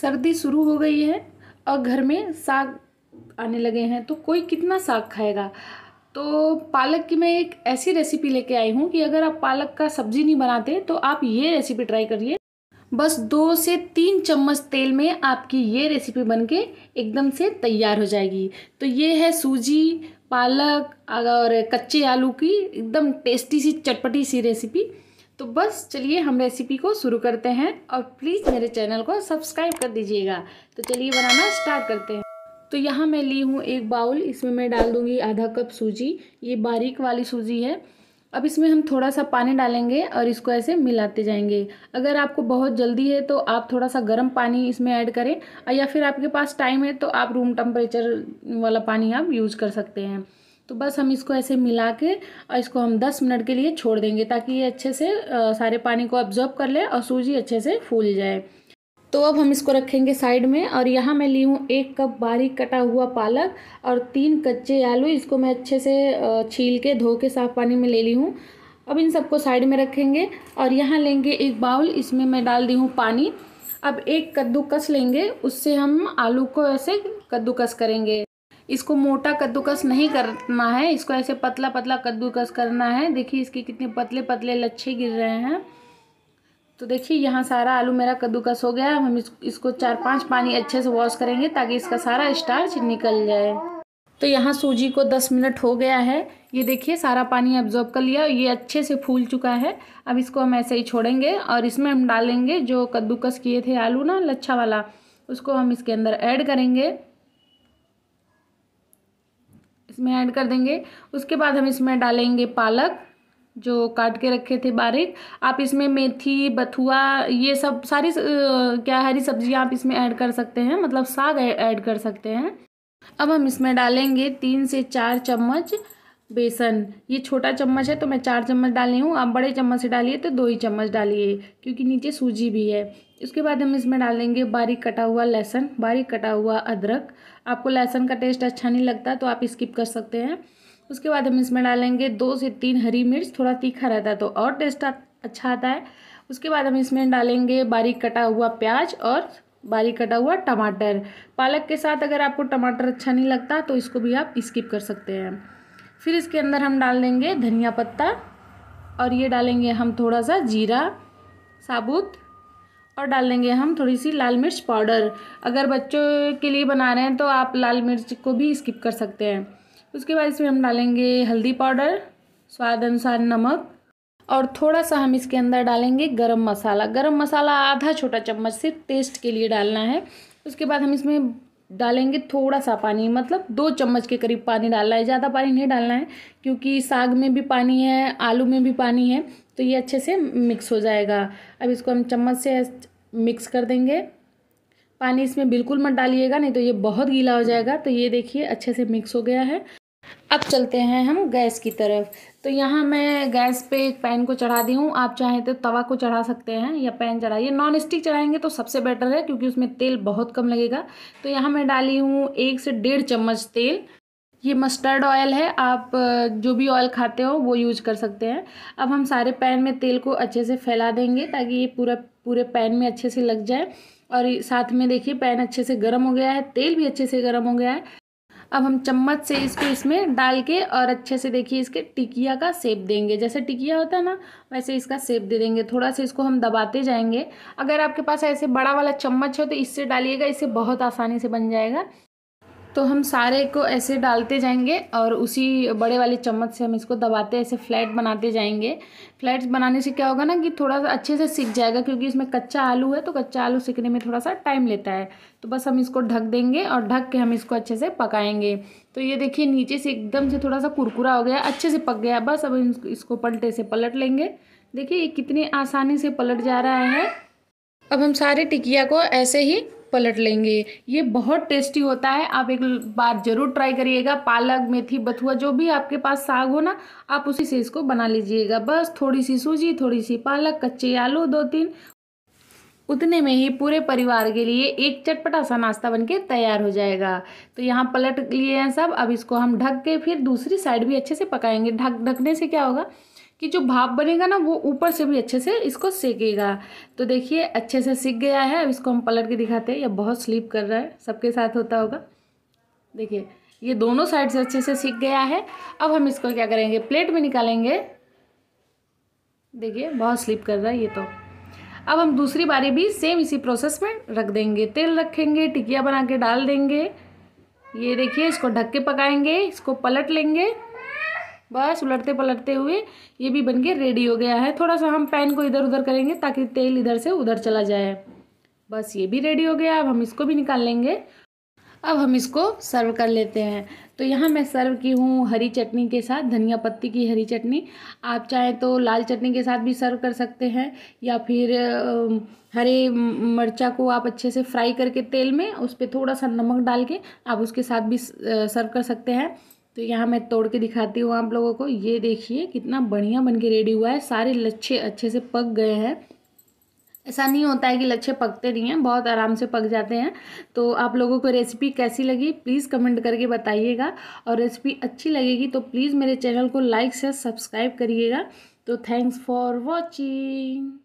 सर्दी शुरू हो गई है और घर में साग आने लगे हैं तो कोई कितना साग खाएगा तो पालक की मैं एक ऐसी रेसिपी लेके आई हूँ कि अगर आप पालक का सब्जी नहीं बनाते तो आप ये रेसिपी ट्राई करिए बस दो से तीन चम्मच तेल में आपकी ये रेसिपी बनके एकदम से तैयार हो जाएगी तो ये है सूजी पालक और कच्चे आलू की एकदम टेस्टी सी चटपटी सी रेसिपी तो बस चलिए हम रेसिपी को शुरू करते हैं और प्लीज़ मेरे चैनल को सब्सक्राइब कर दीजिएगा तो चलिए बनाना स्टार्ट करते हैं तो यहाँ मैं ली हूँ एक बाउल इसमें मैं डाल दूँगी आधा कप सूजी ये बारीक वाली सूजी है अब इसमें हम थोड़ा सा पानी डालेंगे और इसको ऐसे मिलाते जाएंगे अगर आपको बहुत जल्दी है तो आप थोड़ा सा गर्म पानी इसमें ऐड करें या फिर आपके पास टाइम है तो आप रूम टेम्परेचर वाला पानी आप यूज़ कर सकते हैं तो बस हम इसको ऐसे मिला के और इसको हम 10 मिनट के लिए छोड़ देंगे ताकि ये अच्छे से सारे पानी को ऑब्जॉर्व कर ले और सूजी अच्छे से फूल जाए तो अब हम इसको रखेंगे साइड में और यहाँ मैं ली हूँ एक कप बारीक कटा हुआ पालक और तीन कच्चे आलू इसको मैं अच्छे से छील के धो के साफ़ पानी में ले ली हूँ अब इन सबको साइड में रखेंगे और यहाँ लेंगे एक बाउल इसमें मैं डाल दी हूँ पानी अब एक कद्दूकस लेंगे उससे हम आलू को ऐसे कद्दूकस करेंगे इसको मोटा कद्दूकस नहीं करना है इसको ऐसे पतला पतला कद्दूकस करना है देखिए इसके कितने पतले पतले लच्छे गिर रहे हैं तो देखिए यहाँ सारा आलू मेरा कद्दूकस हो गया हम इस, इसको चार पांच पानी अच्छे से वॉश करेंगे ताकि इसका सारा स्टार्च निकल जाए तो यहाँ सूजी को दस मिनट हो गया है ये देखिए सारा पानी एब्जॉर्ब कर लिया ये अच्छे से फूल चुका है अब इसको हम ऐसे ही छोड़ेंगे और इसमें हम डालेंगे जो कद्दूकस किए थे आलू ना लच्छा वाला उसको हम इसके अंदर ऐड करेंगे इसमें ऐड कर देंगे उसके बाद हम इसमें डालेंगे पालक जो काट के रखे थे बारीक आप इसमें मेथी बथुआ ये सब सारी क्या हरी सब्जियां आप इसमें ऐड कर सकते हैं मतलब साग ऐड कर सकते हैं अब हम इसमें डालेंगे तीन से चार चम्मच बेसन ये छोटा चम्मच है तो मैं चार चम्मच डाली हूँ आप बड़े चम्मच से डालिए तो दो ही चम्मच डालिए क्योंकि नीचे सूजी भी है इसके बाद हम इसमें डालेंगे बारीक कटा हुआ लहसुन बारीक कटा हुआ अदरक आपको लहसुन का टेस्ट अच्छा नहीं लगता तो आप स्किप कर सकते हैं उसके बाद हम इसमें डालेंगे दो से तीन हरी मिर्च थोड़ा तीखा रहता है तो और टेस्ट अच्छा आता है उसके बाद हम इसमें डालेंगे बारीक कटा हुआ प्याज और बारीक कटा हुआ टमाटर पालक के साथ अगर आपको टमाटर अच्छा नहीं लगता तो इसको भी आप स्किप कर सकते हैं फिर इसके अंदर हम डाल देंगे धनिया पत्ता और ये डालेंगे हम थोड़ा सा जीरा साबुत और डाल देंगे हम थोड़ी सी लाल मिर्च पाउडर अगर बच्चों के लिए बना रहे हैं तो आप लाल मिर्च को भी स्किप कर सकते हैं उसके बाद इसमें हम डालेंगे हल्दी पाउडर स्वाद अनुसार नमक और थोड़ा सा हम इसके अंदर डालेंगे गरम मसाला गरम मसाला आधा छोटा चम्मच से टेस्ट के लिए डालना है उसके बाद हम इसमें डालेंगे थोड़ा सा पानी मतलब दो चम्मच के करीब पानी डालना है ज़्यादा पानी नहीं डालना है क्योंकि साग में भी पानी है आलू में भी पानी है तो ये अच्छे से मिक्स हो जाएगा अब इसको हम चम्मच से मिक्स कर देंगे पानी इसमें बिल्कुल मत डालिएगा नहीं तो ये बहुत गीला हो जाएगा तो ये देखिए अच्छे से मिक्स हो गया है अब चलते हैं हम गैस की तरफ तो यहाँ मैं गैस पे एक पैन को चढ़ा दी हूँ आप चाहें तो तवा को चढ़ा सकते हैं या पैन चढ़ाइए नॉन स्टिक चढ़ाएंगे तो सबसे बेटर है क्योंकि उसमें तेल बहुत कम लगेगा तो यहाँ मैं डाली हूँ एक से डेढ़ चम्मच तेल ये मस्टर्ड ऑयल है आप जो भी ऑयल खाते हो वो यूज कर सकते हैं अब हम सारे पैन में तेल को अच्छे से फैला देंगे ताकि ये पूरा पूरे पैन में अच्छे से लग जाए और साथ में देखिए पैन अच्छे से गर्म हो गया है तेल भी अच्छे से गर्म हो गया है अब हम चम्मच से इसको इसमें डाल के और अच्छे से देखिए इसके टिकिया का सेप देंगे जैसे टिकिया होता है ना वैसे इसका सेप दे देंगे थोड़ा सा इसको हम दबाते जाएंगे अगर आपके पास ऐसे बड़ा वाला चम्मच हो तो इससे डालिएगा इससे बहुत आसानी से बन जाएगा तो हम सारे को ऐसे डालते जाएंगे और उसी बड़े वाले चम्मच से हम इसको दबाते ऐसे फ्लैट बनाते जाएंगे फ्लैट बनाने से क्या होगा ना कि थोड़ा सा अच्छे से सीख जाएगा क्योंकि इसमें कच्चा आलू है तो कच्चा आलू सीखने में थोड़ा सा टाइम लेता है तो बस हम इसको ढक देंगे और ढक के हम इसको अच्छे से पकाएंगे तो ये देखिए नीचे से एकदम से थोड़ा सा कुरकुरा हो गया अच्छे से पक गया बस अब इसको पलटे से पलट लेंगे देखिए ये कितनी आसानी से पलट जा रहा है अब हम सारे टिकिया को ऐसे ही पलट लेंगे ये बहुत टेस्टी होता है आप एक बार ज़रूर ट्राई करिएगा पालक मेथी बथुआ जो भी आपके पास साग हो ना आप उसी से इसको बना लीजिएगा बस थोड़ी सी सूजी थोड़ी सी पालक कच्चे आलू दो तीन उतने में ही पूरे परिवार के लिए एक चटपटा सा नाश्ता बनके तैयार हो जाएगा तो यहाँ पलट लिए हैं सब अब इसको हम ढक के फिर दूसरी साइड भी अच्छे से पकाएंगे ढक ढकने से क्या होगा कि जो भाप बनेगा ना वो ऊपर से भी अच्छे से इसको सेकेगा तो देखिए अच्छे से सीख गया है अब इसको हम पलट के दिखाते हैं यह बहुत स्लीप कर रहा है सबके साथ होता होगा देखिए ये दोनों साइड से अच्छे से सीख गया है अब हम इसको क्या करेंगे प्लेट में निकालेंगे देखिए बहुत स्लिप कर रहा है ये तो अब हम दूसरी बारी भी सेम इसी प्रोसेस में रख देंगे तेल रखेंगे टिकिया बना के डाल देंगे ये देखिए इसको ढक के पकाएंगे इसको पलट लेंगे बस उलटते पलटते हुए ये भी बन के रेडी हो गया है थोड़ा सा हम पैन को इधर उधर करेंगे ताकि तेल इधर से उधर चला जाए बस ये भी रेडी हो गया अब हम इसको भी निकाल लेंगे अब हम इसको सर्व कर लेते हैं तो यहाँ मैं सर्व की हूँ हरी चटनी के साथ धनिया पत्ती की हरी चटनी आप चाहें तो लाल चटनी के साथ भी सर्व कर सकते हैं या फिर हरे मिर्चा को आप अच्छे से फ्राई करके तेल में उस पर थोड़ा सा नमक डाल के आप उसके साथ भी सर्व कर सकते हैं तो यहाँ मैं तोड़ के दिखाती हूँ आप लोगों को ये देखिए कितना बढ़िया बन के रेडी हुआ है सारे लच्छे अच्छे से पक गए हैं ऐसा नहीं होता है कि लच्छे पकते नहीं हैं बहुत आराम से पक जाते हैं तो आप लोगों को रेसिपी कैसी लगी प्लीज़ कमेंट करके बताइएगा और रेसिपी अच्छी लगेगी तो प्लीज़ मेरे चैनल को लाइक से सब्सक्राइब करिएगा तो थैंक्स फॉर वॉचिंग